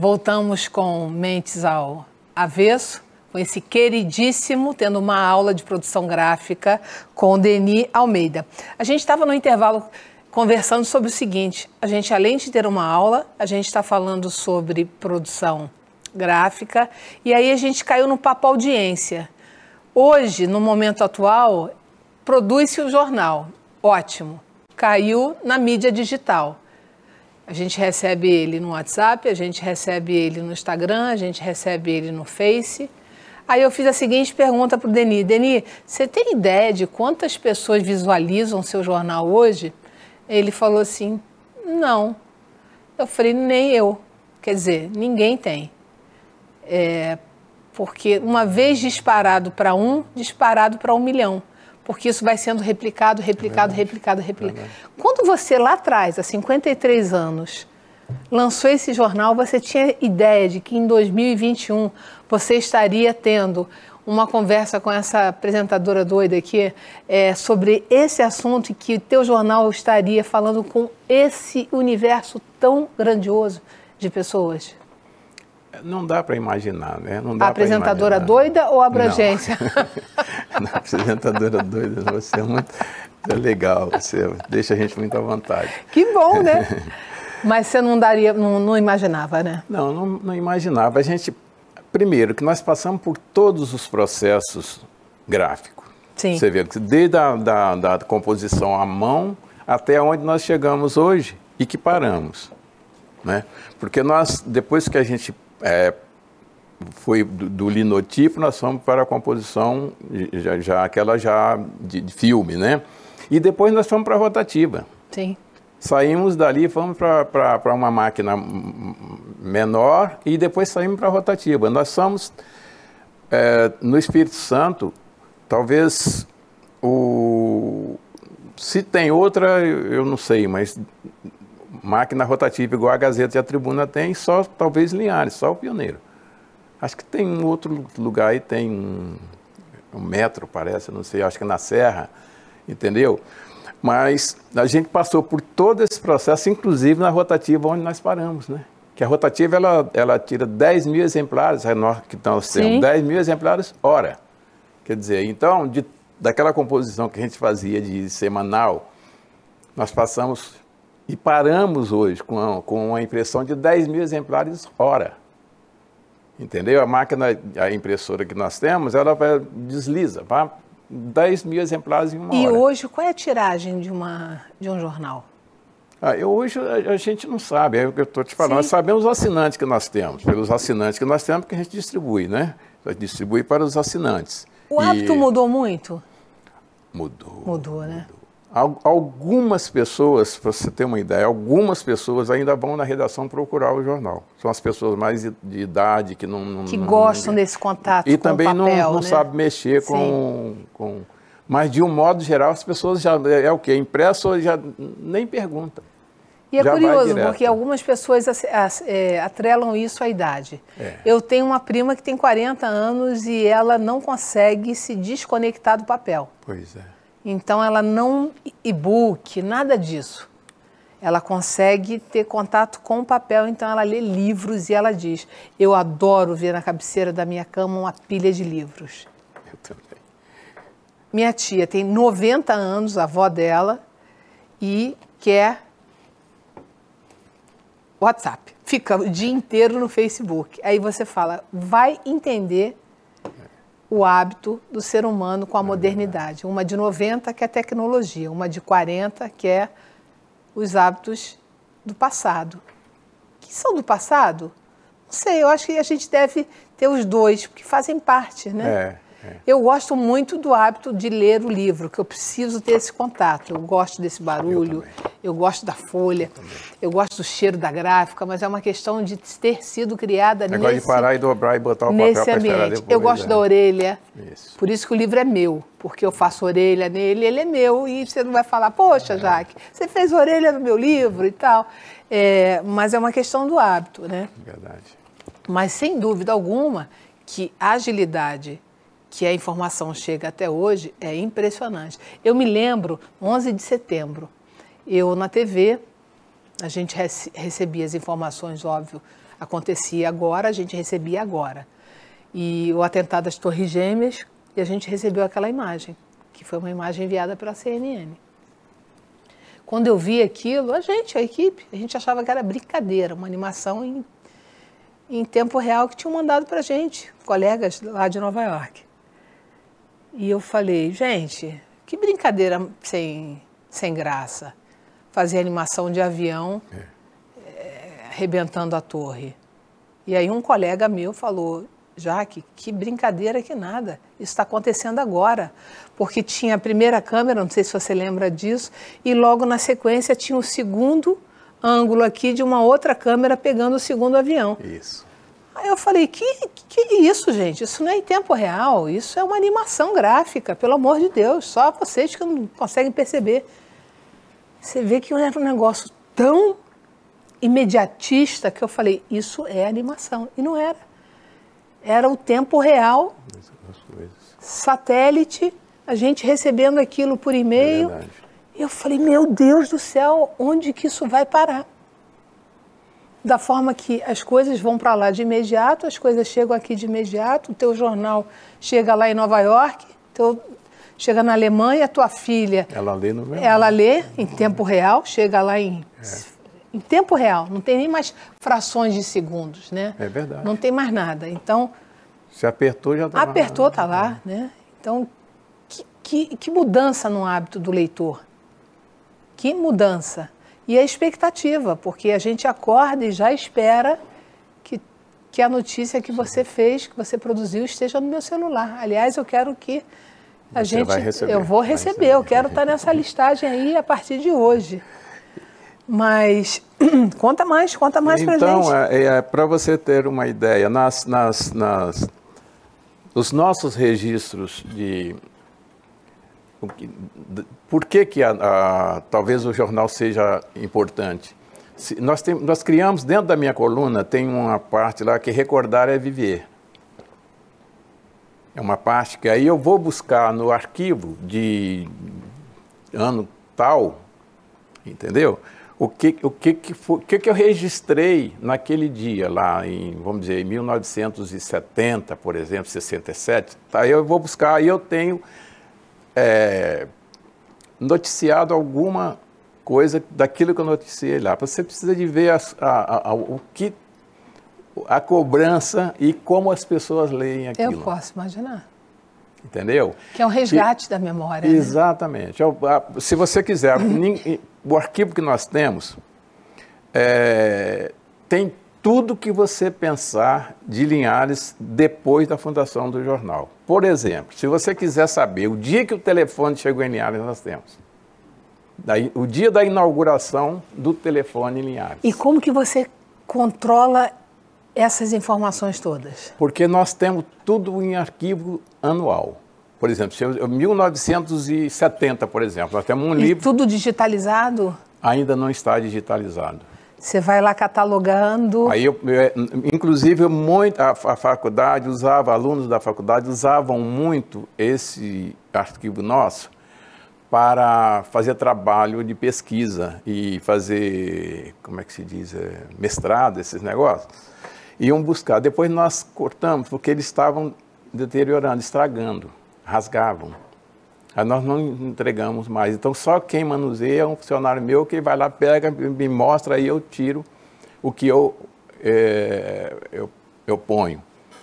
[SPEAKER 1] Voltamos com Mentes ao Avesso, com esse queridíssimo, tendo uma aula de produção gráfica com Denis Almeida. A gente estava no intervalo conversando sobre o seguinte: a gente, além de ter uma aula, a gente está falando sobre produção gráfica, e aí a gente caiu no papo audiência. Hoje, no momento atual, produz-se o um jornal. Ótimo. Caiu na mídia digital. A gente recebe ele no WhatsApp, a gente recebe ele no Instagram, a gente recebe ele no Face. Aí eu fiz a seguinte pergunta para o Deni. Deni, você tem ideia de quantas pessoas visualizam seu jornal hoje? Ele falou assim, não. Eu falei, nem eu. Quer dizer, ninguém tem. É, porque uma vez disparado para um, disparado para um milhão porque isso vai sendo replicado, replicado, é replicado, replicado. É Quando você lá atrás, há 53 anos, lançou esse jornal, você tinha ideia de que em 2021 você estaria tendo uma conversa com essa apresentadora doida aqui é, sobre esse assunto e que teu jornal estaria falando com esse universo tão grandioso de pessoas?
[SPEAKER 2] Não dá para imaginar, né? Não dá a apresentadora
[SPEAKER 1] doida ou abrangência?
[SPEAKER 2] (laughs) Não. a apresentadora doida, você é muito é legal, você deixa a gente muito à vontade.
[SPEAKER 1] Que bom, né? (laughs) Mas você não daria, não, não imaginava, né? Não, não, não imaginava. A gente,
[SPEAKER 2] primeiro, que nós passamos por todos os processos gráficos. Sim. Você vê, desde a da, da composição à mão até onde nós chegamos hoje e que paramos. Né? Porque nós, depois que a gente é, foi do, do, linotipo, nós fomos para a composição, já, já aquela já de, de, filme, né? E depois nós fomos para a rotativa. Sim. Saímos dali, fomos para uma máquina menor e depois saímos para a rotativa. Nós somos, é, no Espírito Santo, talvez o... Se tem outra, eu não sei, mas máquina rotativa igual a Gazeta e a Tribuna tem, só talvez Linhares, só o Pioneiro. Acho que tem um outro lugar aí, tem um, um metro, parece, não sei, acho que é na Serra, entendeu? Mas a gente passou por todo esse processo, inclusive na rotativa onde nós paramos, né? Que a rotativa, ela, ela tira 10 mil exemplares, é que nós Sim. temos 10 mil exemplares hora. Quer dizer, então, de, daquela composição que a gente fazia de semanal, nós passamos e paramos hoje com a, com a impressão de 10 mil exemplares hora. Entendeu? A máquina, a impressora que nós temos, ela vai, desliza, vai 10 mil exemplares em uma e hora. E
[SPEAKER 1] hoje, qual é a tiragem de, uma, de um jornal?
[SPEAKER 2] Ah, eu, hoje a, a, gente não sabe, é o que eu estou te falando. Sim. Nós sabemos os assinantes que nós temos, pelos assinantes que nós temos, que a gente distribui, né? A gente distribui para os assinantes. O hábito e... mudou muito? Mudou.
[SPEAKER 1] Mudou, né? Mudou.
[SPEAKER 2] Algumas pessoas, para você ter uma ideia, algumas pessoas ainda vão na redação procurar o jornal. São as pessoas mais de idade que não. não que não, gostam não,
[SPEAKER 1] desse contato e com também o papel, não, não né? sabe mexer com,
[SPEAKER 2] com. Mas, de um modo geral, as pessoas já. É, é o quê? Impresso já nem pergunta.
[SPEAKER 1] E é já curioso, porque algumas pessoas é, atrelam isso à idade. É. Eu tenho uma prima que tem 40 anos e ela não consegue se desconectar do papel. Pois é. Então ela não e-book, nada disso. Ela consegue ter contato com o papel, então ela lê livros e ela diz: Eu adoro ver na cabeceira da minha cama uma pilha de livros. Eu também. Minha tia tem 90 anos, a avó dela, e quer WhatsApp. Fica o dia inteiro no Facebook. Aí você fala: Vai entender o hábito do ser humano com a é modernidade. Uma de 90, que é a tecnologia, uma de 40, que é os hábitos do passado. Que são do passado? Não sei, eu acho que a gente deve ter os dois, porque fazem parte, né? É. É. Eu gosto muito do hábito de ler o livro, que eu preciso ter esse contato. Eu gosto desse barulho, eu, eu gosto da folha, eu, eu, gosto do cheiro da gráfica, mas é uma questão de ter sido criada é nesse... de parar
[SPEAKER 2] e dobrar e botar o nesse papel ambiente. eu gosto é. da
[SPEAKER 1] orelha, isso. por isso que o livro é meu, porque eu faço orelha nele, ele é meu, e você não vai falar, poxa, é. Jaque, você fez orelha no meu livro e tal. mas é uma questão do hábito, né? Verdade. Mas sem dúvida alguma que a agilidade que a informação chega até hoje é impressionante. Eu me lembro, 11 de setembro, eu na TV, a gente recebia as informações, óbvio, acontecia agora, a gente recebia agora. E o atentado às Torres Gêmeas, e a gente recebeu aquela imagem, que foi uma imagem enviada pela CNN. Quando eu vi aquilo, a gente, a equipe, a gente achava que era brincadeira, uma animação em, em tempo real que tinham mandado para a gente, colegas lá de Nova York. E eu falei, gente, que brincadeira sem, sem graça. Fazer animação de avião é. É, arrebentando a torre. E aí um colega meu falou, Jaque, que brincadeira que nada. Isso está acontecendo agora. Porque tinha a primeira câmera, não sei se você lembra disso, e logo na sequência tinha o segundo ângulo aqui de uma outra câmera pegando o segundo avião. Isso. Aí eu falei, que, que é isso, gente? Isso não é em tempo real, isso é uma animação gráfica, pelo amor de Deus, só vocês que não conseguem perceber. Você vê que era um negócio tão imediatista que eu falei, isso é animação. E não era. Era o tempo real, satélite, a gente recebendo aquilo por e-mail. É eu falei, meu Deus do céu, onde que isso vai parar? da forma que as coisas vão para lá de imediato, as coisas chegam aqui de imediato, o teu jornal chega lá em Nova York, teu, chega na Alemanha, a tua filha.
[SPEAKER 2] Ela lê no mesmo. Ela
[SPEAKER 1] lê em tempo real, chega lá em. É. Em tempo real, não tem nem mais frações de segundos, né? É
[SPEAKER 2] verdade. Não tem
[SPEAKER 1] mais nada. Então.
[SPEAKER 2] Se apertou, já está lá. Apertou,
[SPEAKER 1] está lá, né? Então, que, que, que mudança no hábito do leitor? Que mudança? e a expectativa, porque a gente acorda e já espera que, que a notícia que você fez, que você produziu, esteja no meu celular. Aliás, eu quero que a você gente. Receber, eu vou receber, receber, eu quero estar tá nessa listagem aí a partir de hoje. Mas (clears throat) conta mais, conta mais então, a gente. Então,
[SPEAKER 2] é, é, é para você ter uma ideia, nas, nas, nas, os nossos registros de por que, que a, a, talvez o jornal seja importante? Se, nós, tem, nós criamos, dentro da minha coluna, tem uma parte lá que recordar é viver. É uma parte que aí eu vou buscar no arquivo de ano tal, entendeu? O que, o que, que, foi, o que, que eu registrei naquele dia lá em, vamos dizer, em 1970, por exemplo, 67, tá? eu vou buscar, aí eu tenho é, noticiado alguma coisa daquilo que eu noticiei lá. Você precisa de ver a, a, o que a cobrança e como as pessoas leem aquilo. Eu posso imaginar. Entendeu? Que é um resgate
[SPEAKER 1] e, da memória. Né?
[SPEAKER 2] Exatamente. Né? Se você quiser, (clears throat) o arquivo que nós temos é, tem tudo que você pensar de Linhares depois da fundação do jornal. Por exemplo, se você quiser saber o dia que o telefone chegou em Linhares, nós temos. Daí, o dia da inauguração do telefone em Linhares.
[SPEAKER 1] E como que você controla essas informações todas?
[SPEAKER 2] Porque nós temos tudo em arquivo anual. Por exemplo, 1970, por exemplo, nós temos um e livro. Tudo digitalizado? Ainda não está digitalizado
[SPEAKER 1] você vai lá catalogando. Aí
[SPEAKER 2] eu, é, inclusive, muito, a, a, faculdade usava, alunos da faculdade usavam muito esse arquivo nosso para fazer trabalho de pesquisa e fazer, como é que se diz, é, mestrado, esses negócios. Iam buscar. Depois nós cortamos, porque eles estavam deteriorando, estragando, rasgavam. Aí nós não entregamos mais. Então só quem manuseia é um funcionário meu que vai lá, pega, me mostra e eu tiro o que eu, é, eu, eu ponho.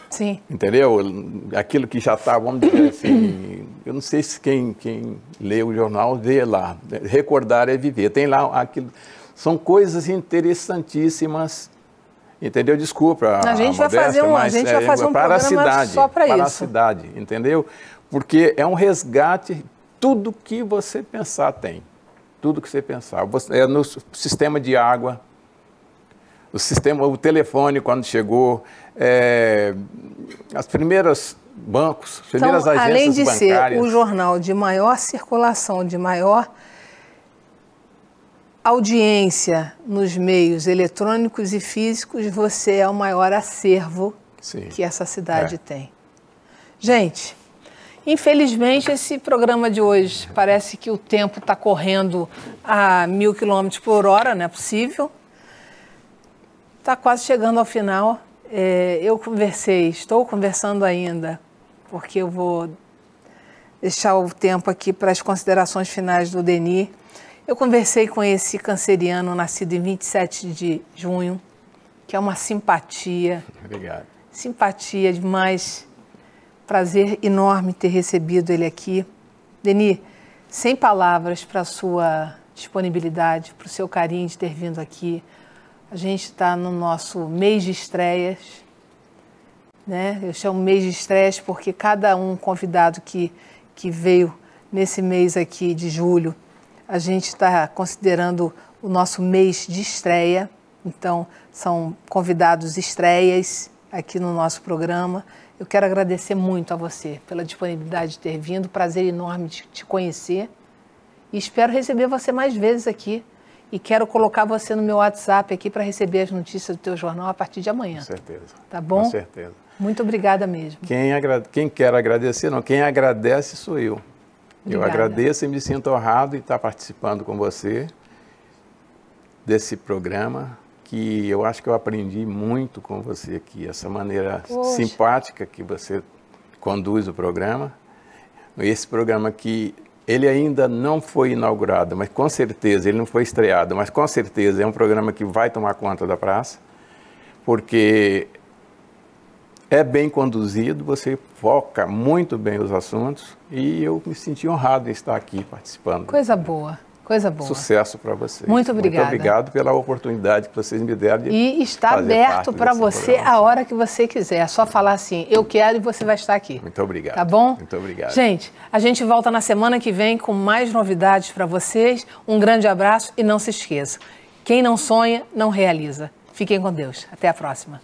[SPEAKER 2] Sim. Entendeu? Aquilo que já está, vamos dizer (coughs) assim, eu não sei se quem, quem lê o jornal vê lá. Recordar é viver. Tem lá aquilo. São coisas interessantíssimas. Entendeu? Desculpa. A, a gente a vai fazer um, a gente é vai fazer um para programa a cidade, só para isso. Para a cidade, entendeu? porque é um resgate, tudo que você pensar tem, tudo que você pensar. Você, é no sistema de água, o sistema, o telefone quando chegou, é, as primeiras bancos, então, primeiras então, agências além de bancárias. ser o
[SPEAKER 1] jornal de maior circulação, de maior audiência nos meios eletrônicos e físicos, você é o maior acervo Sim, que essa cidade é. tem. Gente, Infelizmente, esse programa de hoje parece que o tempo está correndo a mil quilômetros por hora, não é possível. Está quase chegando ao final. É, eu conversei, estou conversando ainda, porque eu vou deixar o tempo aqui para as considerações finais do Deni. Eu conversei com esse canceriano nascido em 27 de junho, que é uma simpatia. Obrigado. Simpatia demais. Prazer enorme ter recebido ele aqui. Deni, sem palavras para a sua disponibilidade, para o seu carinho de ter vindo aqui. A gente está no nosso mês de estreias. Né? Eu chamo mês de estreias porque cada um convidado que, que veio nesse mês aqui de julho, a gente está considerando o nosso mês de estreia. Então, são convidados estreias aqui no nosso programa. Eu quero agradecer muito a você pela disponibilidade de ter vindo, prazer enorme de te conhecer e espero receber você mais vezes aqui. E quero colocar você no meu WhatsApp aqui para receber as notícias do teu jornal a partir de amanhã. Com certeza. Tá bom? Com certeza. Muito obrigada mesmo.
[SPEAKER 2] Quem, agra... quem quer agradecer, não, quem agradece sou eu. Obrigada. Eu agradeço e me sinto honrado em estar participando com você desse programa, que eu acho que eu aprendi muito com você aqui, essa maneira Poxa. simpática que você conduz o programa. Esse programa que ele ainda não foi inaugurado, mas com certeza, ele não foi estreado, mas com certeza é um programa que vai tomar conta da praça, porque é bem conduzido, você foca muito bem os assuntos e eu me senti honrado em estar aqui participando. Coisa
[SPEAKER 1] boa. Coisa boa.
[SPEAKER 2] Sucesso para vocês. Muito obrigada. Muito obrigado pela oportunidade que vocês me deram. De e está aberto para você programa.
[SPEAKER 1] a hora que você quiser. É só falar assim, eu quero e você vai estar aqui. Muito obrigado. Tá bom? Muito
[SPEAKER 2] obrigado. Gente,
[SPEAKER 1] a gente volta na semana que vem com mais novidades para vocês. Um grande abraço e não se esqueça. Quem não sonha, não realiza. Fiquem com Deus. Até a próxima.